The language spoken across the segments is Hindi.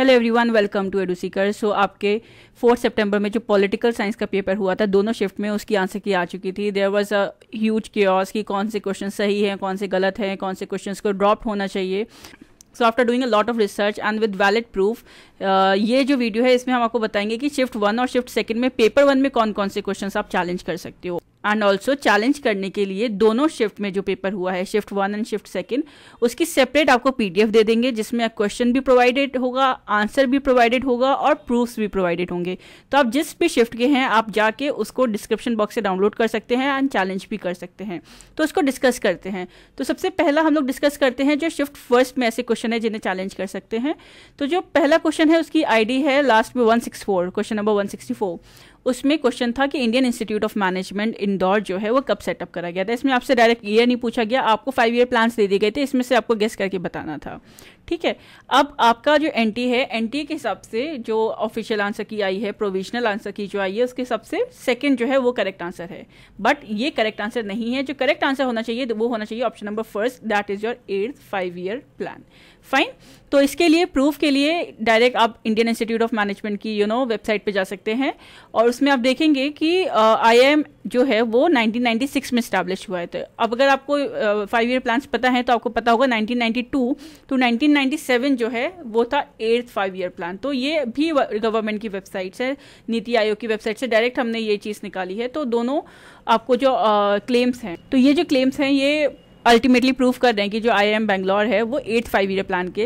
hello everyone welcome to EduSeeker so आपके फोर्थ सितंबर में जो पॉलिटिकल साइंस का पेपर हुआ था दोनों शिफ्ट में उसकी आंसर की आ चुकी थी there was a huge chaos कि कौन से क्वेश्चन सही हैं कौन से गलत हैं कौन से क्वेश्चन को ड्रॉप होना चाहिए so after doing a lot of research and with valid proof ये जो वीडियो है इसमें हम आपको बताएंगे कि शिफ्ट वन और शिफ्ट सेकंड में पेपर वन में कौन कौन से क्वेश्चन आप चैलेंज कर सकते हो एंड ऑल्सो चैलेंज करने के लिए दोनों शिफ्ट में जो पेपर हुआ है shift one and shift second उसकी सेपरेट आपको पीडीएफ दे देंगे जिसमें क्वेश्चन भी प्रोवाइडेड होगा आंसर भी प्रोवाइडेड होगा और प्रूफ्स भी प्रोवाइडेड होंगे तो आप जिस भी शिफ्ट के हैं आप जाके उसको डिस्क्रिप्शन बॉक्स से डाउनलोड कर सकते हैं एंड चैलेंज भी कर सकते हैं तो उसको डिस्कस करते हैं तो सबसे पहला हम लोग डिस्कस करते हैं जो शिफ्ट फर्स्ट में ऐसे क्वेश्चन है जिन्हें चैलेंज कर सकते हैं तो जो पहला क्वेश्चन है उसकी आई है लास्ट में one six four question number one sixty four उसमें क्वेश्चन था कि Indian Institute of Management Indore जो है वो कब सेटअप करा गया था इसमें आपसे डायरेक्ट ईयर नहीं पूछा गया आपको फाइव ईयर प्लान्स दे दिए गए थे इसमें से आपको गेस करके बताना था ठीक है अब आपका जो एन है एन के हिसाब से जो ऑफिशियल आंसर की आई है प्रोविजनल आंसर की जो आई है उसके हिसाब से सेकेंड जो है वो करेक्ट आंसर है बट ये करेक्ट आंसर नहीं है जो करेक्ट आंसर होना चाहिए वो होना चाहिए option number first that is your eight five year plan fine तो इसके लिए प्रूफ के लिए डायरेक्ट आप इंडियन इंस्टीट्यूट ऑफ मैनेजमेंट की यू नो वेबसाइट पे जा सकते हैं और उसमें आप देखेंगे कि आई uh, एम जो है वो 1996 में स्टैब्लिश हुआ है तो अब अगर आपको फाइव ईयर प्लान्स पता है तो आपको पता होगा 1992 तो 1997 जो है वो था एट्थ फाइव ईयर प्लान तो ये भी गवर्नमेंट की वेबसाइट से नीति आयोग की वेबसाइट से डायरेक्ट हमने ये चीज़ निकाली है तो दोनों आपको जो क्लेम्स हैं तो ये जो क्लेम्स हैं ये अल्टीमेटली प्रूव कर रहे हैं कि जो आई एम बेंगलोर है वो एट फाइव ईयर प्लान के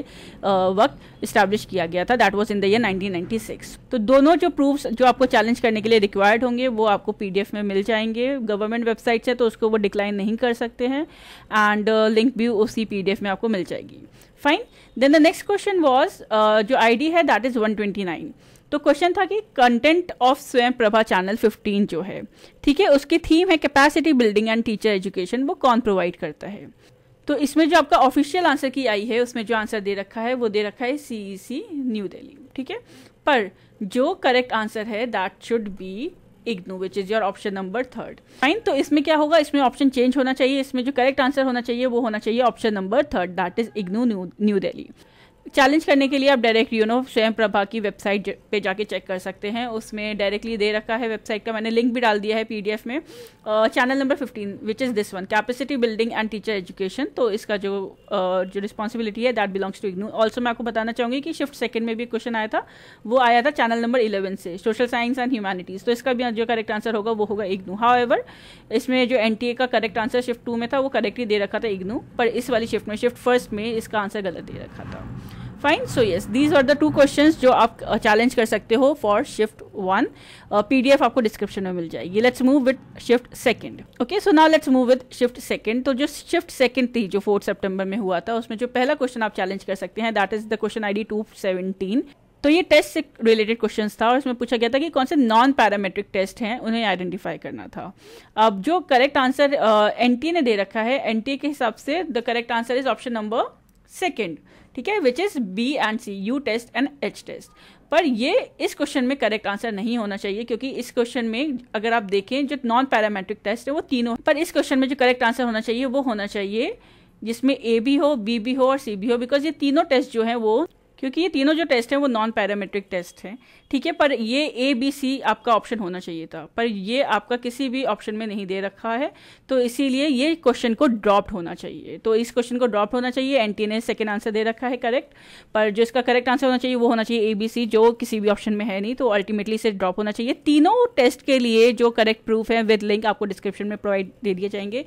वक्त इस्टेब्लिश किया गया था that was in the year six तो दोनों जो प्रूफ जो आपको चैलेंज करने के लिए रिक्वायर्ड होंगे वो आपको एफ में मिल जाएंगे गवर्नमेंट वेबसाइट से तो उसको वो डिक्लाइन नहीं कर सकते हैं एंड लिंक uh, भी उसी पी में आपको मिल जाएगी fine then the next question was जो आई है दैट इज़ वन ट्वेंटी तो क्वेश्चन था कि कंटेंट ऑफ स्वयं प्रभा चैनल 15 जो है ठीक है उसकी थीम है capacity building and teacher education वो कौन प्रोवाइड करता है तो इसमें जो आपका ऑफिशियल आंसर की आई है उसमें जो आंसर दे रखा है वो दे रखा है सी सी न्यू दिल्ली ठीक है पर जो करेक्ट आंसर है that should be IGNOU which is your option number third fine तो इसमें क्या होगा इसमें ऑप्शन चेंज होना चाहिए इसमें जो करेक्ट आंसर होना चाहिए वो होना चाहिए option number third that is IGNOU New Delhi challenge करने के लिए आप डायरेक्ट यू नो स्वयं प्रभा की वेबसाइट पे जाके चेक कर सकते हैं उसमें डायरेक्टली दे रखा है वेबसाइट का मैंने लिंक भी डाल दिया है पीडीएफ में channel number 15 which is this one capacity building and teacher education तो इसका जो uh, जो रिस्पॉन्सिबिलिटी है that belongs to IGNOU also मैं आपको बताना चाहूँगी कि शिफ्ट सेकंड में भी क्वेश्चन आया था वो आया था चैनल नंबर इलेवन से सोशल साइंस एंड ह्यूमैनिटीज़ तो इसका भी जो करेक्ट आंसर होगा वो होगा इग्नू हाउ इसमें जो एन का करेक्ट आंसर शिफ्ट टू में था वो करेक्टली दे रखा था इग्नू पर इस वाली शिफ्ट में शिफ्ट फर्स्ट में इसका आंसर गलत दे रखा था fine so yes these are the two question जो आप चैलेंज uh, कर सकते हो फॉर शिफ्ट वन एफ आपको डिस्क्रिप्शन में मिल जाएगी let's move with shift second okay so ना let's move with shift second तो जो शिफ्ट सेकेंड थी जो फोर्थ सितंबर में हुआ था उसमें जो पहला क्वेश्चन आप चैलेंज कर सकते हैं that is the question two seventeen तो ये टेस्ट से रिलेटेड क्वेश्चन था और इसमें पूछा गया था कि कौन से नॉन पैरामेट्रिक टेस्ट हैं उन्हें आइडेंटिफाई करना था अब जो करेक्ट आंसर एन ने दे रखा है एन के हिसाब से the correct answer is option number second ठीक है which is B and C U test and H test पर ये इस क्वेश्चन में करेक्ट आंसर नहीं होना चाहिए क्योंकि इस क्वेश्चन में अगर आप देखें जो नॉन पैरामेट्रिक टेस्ट है वो तीनों पर इस क्वेश्चन में जो करेक्ट आंसर होना चाहिए वो होना चाहिए जिसमें ए भी हो बी भी हो और सी भी हो बिकॉज ये तीनों टेस्ट जो है वो क्योंकि ये तीनों जो टेस्ट हैं वो नॉन पैरामेट्रिक टेस्ट हैं ठीक है पर ये ए बी सी आपका ऑप्शन होना चाहिए था पर ये आपका किसी भी ऑप्शन में नहीं दे रखा है तो इसीलिए ये क्वेश्चन को ड्रॉप्ड होना चाहिए तो इस क्वेश्चन को ड्रॉप्ड होना चाहिए एन टी ने सेकेंड आंसर दे रखा है करेक्ट पर जो इसका करेक्ट आंसर होना चाहिए वो होना चाहिए ए बी सी जो किसी भी ऑप्शन में है नहीं तो अल्टीमेटली इसे ड्रॉप होना चाहिए तीनों टेस्ट के लिए जो करेक्ट प्रूफ है विद लिंक आपको डिस्क्रिप्शन में प्रोवाइड दे दिए जाएंगे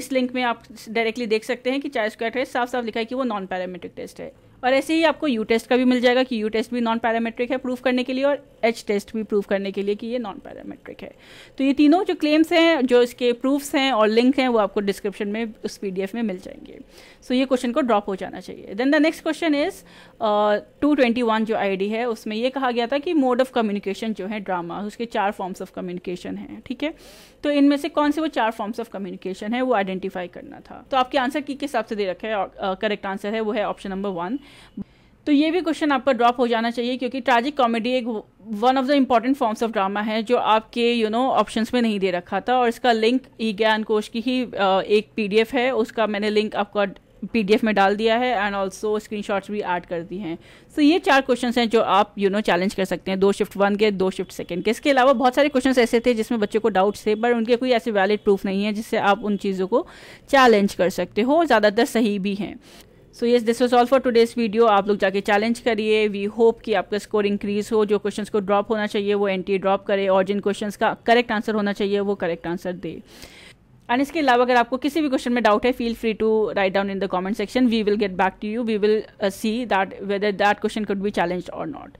इस लिंक में आप डायरेक्टली देख सकते हैं कि चार स्क्वायर टेस्ट साफ साफ लिखा है कि वो नॉन पैरामेट्रिक टेस्ट है और ऐसे ही आपको यू टेस्ट का भी मिल जाएगा कि यू टेस्ट भी नॉन पैरामेट्रिक है प्रूफ करने के लिए और एच टेस्ट भी प्रूफ करने के लिए कि ये नॉन पैरामेट्रिक है तो ये तीनों जो क्लेम्स हैं जो इसके प्रूफ्स हैं और लिंक हैं वो आपको डिस्क्रिप्शन में उस पी में मिल जाएंगे सो so, ये क्वेश्चन को ड्रॉप हो जाना चाहिए then the next question is two twenty one जो आई है उसमें यह कहा गया था कि मोड ऑफ कम्युनिकेशन जो है ड्रामा उसके चार फॉर्म्स ऑफ कम्युनिकेशन है ठीक है तो इनमें से कौन से वो चार फॉर्म्स ऑफ कम्युनिकेशन है वो आइडेंटिफाई करना था तो आपके आंसर की के हिसाब से दे रखा है करेक्ट uh, आंसर है वो है ऑप्शन नंबर वन तो ये भी क्वेश्चन आपका ड्रॉप हो जाना चाहिए क्योंकि ट्रैजिक कॉमेडी एक one of the important forms of drama है जो आपके यू नो ऑप्शंस में नहीं दे रखा था और इसका लिंक ई ज्ञान कोश की ही एक पीडीएफ है उसका मैंने लिंक आपका पीडीएफ में डाल दिया है एंड ऑल्सो स्क्रीन भी ऐड कर दी हैं सो so, ये चार क्वेश्चन हैं जो आप यू नो चैलेंज कर सकते हैं दो शिफ्ट वन के दो शिफ्ट सेकेंड के इसके अलावा बहुत सारे क्वेश्चन ऐसे थे जिसमें बच्चों को डाउट्स थे बट उनके कोई ऐसे वैलिड प्रूफ नहीं है जिससे आप उन चीज़ों को चैलेंज कर सकते हो ज़्यादातर सही भी हैं so yes this was all for today's video आप लोग जाके चैलेंज करिए वी होप कि आपका स्कोर इंक्रीज हो जो क्वेश्चन को ड्रॉप होना चाहिए वो एन ड्रॉप करे और जिन क्वेश्चन का करेक्ट आंसर होना चाहिए वो करेक्ट आंसर दे एंड इसके अलावा अगर आपको किसी भी क्वेश्चन में डाउट है feel free to write down in the comment section we will get back to you we will see that whether that question could be challenge और नॉट